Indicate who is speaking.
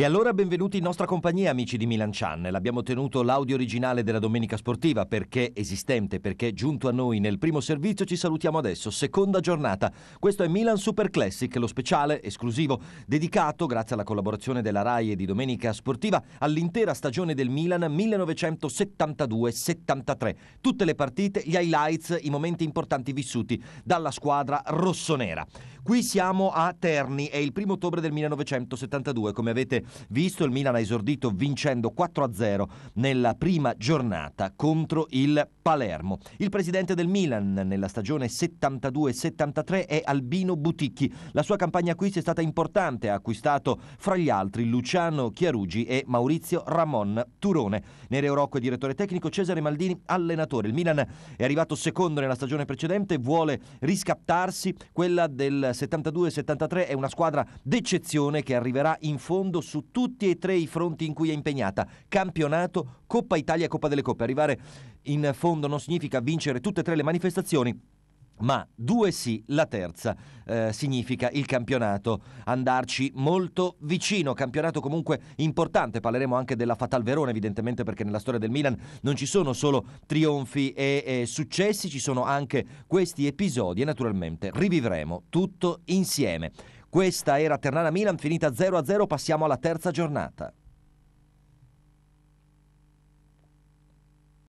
Speaker 1: E allora benvenuti in nostra compagnia amici di Milan Channel. Abbiamo tenuto l'audio originale della domenica sportiva perché esistente, perché giunto a noi nel primo servizio ci salutiamo adesso, seconda giornata. Questo è Milan Super Classic, lo speciale esclusivo dedicato grazie alla collaborazione della RAI e di Domenica Sportiva all'intera stagione del Milan 1972-73. Tutte le partite, gli highlights, i momenti importanti vissuti dalla squadra rossonera. Qui siamo a Terni, è il primo ottobre del 1972. Come avete visto, il Milan ha esordito vincendo 4-0 nella prima giornata contro il Palermo. Il presidente del Milan nella stagione 72-73 è Albino Buticchi. La sua campagna qui è stata importante, ha acquistato fra gli altri Luciano Chiarugi e Maurizio Ramon Turone. Nere Orocco è direttore tecnico, Cesare Maldini allenatore. Il Milan è arrivato secondo nella stagione precedente, vuole riscattarsi quella del 72-73 è una squadra d'eccezione che arriverà in fondo su tutti e tre i fronti in cui è impegnata, campionato, Coppa Italia e Coppa delle Coppe. Arrivare in fondo non significa vincere tutte e tre le manifestazioni ma due sì, la terza eh, significa il campionato, andarci molto vicino, campionato comunque importante, parleremo anche della Fatal Verona evidentemente perché nella storia del Milan non ci sono solo trionfi e, e successi, ci sono anche questi episodi e naturalmente rivivremo tutto insieme. Questa era Ternana Milan finita 0-0, passiamo alla terza giornata.